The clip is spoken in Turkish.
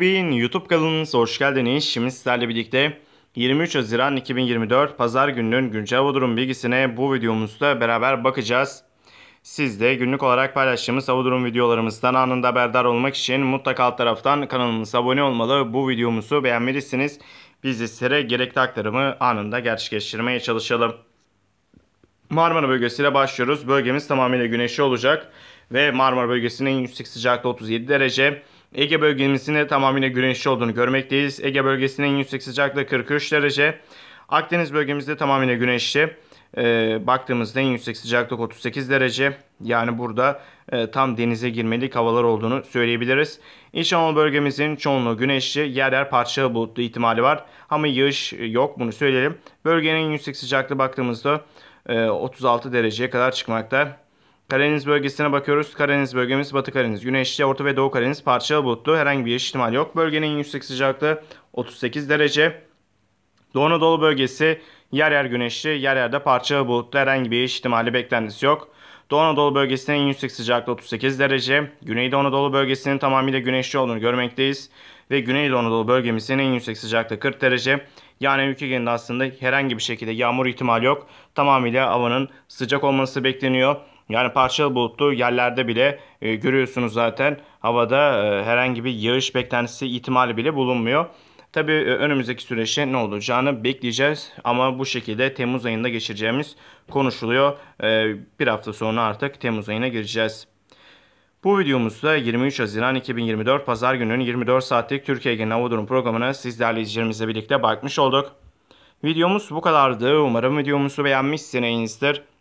TV'nin YouTube kanalınıza hoş geldiniz. Şimdi sizlerle birlikte 23 Haziran 2024 Pazar gününün güncel hava durum bilgisine bu videomuzda beraber bakacağız. Siz de günlük olarak paylaştığımız hava durum videolarımızdan anında haberdar olmak için mutlaka alt taraftan kanalımıza abone olmalı. Bu videomuzu beğenmelisiniz. Biz de sizlere gerekli aktarımı anında gerçekleştirmeye çalışalım. Marmara bölgesiyle başlıyoruz. Bölgemiz tamamıyla güneşli olacak ve Marmara bölgesinin yüksek sıcaklığı 37 derece. Ege bölgemizin tamamıyla güneşli olduğunu görmekteyiz. Ege bölgesinin en yüksek sıcaklığı 43 derece. Akdeniz bölgemizde tamamıyla güneşli. E, baktığımızda en yüksek sıcaklık 38 derece. Yani burada e, tam denize girmelik havalar olduğunu söyleyebiliriz. İç Anadolu bölgemizin çoğunluğu güneşli, yer yer parçalı bulutlu ihtimali var. Ama yağış yok bunu söyleyelim. Bölgenin en yüksek sıcaklığı baktığımızda e, 36 dereceye kadar çıkmakta. Karadeniz bölgesine bakıyoruz. Karadeniz bölgemiz Batı Karadeniz, Güneşli, Orta ve Doğu Karadeniz parçalı bulutlu. Herhangi bir ihtimal yok. Bölgenin yüksek sıcaklığı 38 derece. Doğu Anadolu bölgesi yer yer güneşli, yer yerde parçalı bulutlu. Herhangi bir ihtimali beklentisi yok. Doğu Anadolu bölgesinin en yüksek sıcaklığı 38 derece. Güneydoğu Anadolu bölgesinin tamamıyla güneşli olduğunu görmekteyiz. Ve Güneydoğu Anadolu bölgemizin en yüksek sıcaklığı 40 derece. Yani ülke genelinde aslında herhangi bir şekilde yağmur ihtimali yok. Tamamıyla havanın sıcak olması bekleniyor. Yani parçalı bulutlu yerlerde bile e, görüyorsunuz zaten havada e, herhangi bir yağış beklentisi ihtimali bile bulunmuyor. Tabii e, önümüzdeki süreçte ne olacağını bekleyeceğiz ama bu şekilde Temmuz ayında geçireceğimiz konuşuluyor. E, bir hafta sonra artık Temmuz ayına gireceğiz. Bu videomuzda 23 Haziran 2024 Pazar gününün 24 saatlik Türkiye Genel Hava Durum programına sizlerle izleyicilerimizle birlikte bakmış olduk. Videomuz bu kadardı. Umarım videomuzu beğenmişsinizdir.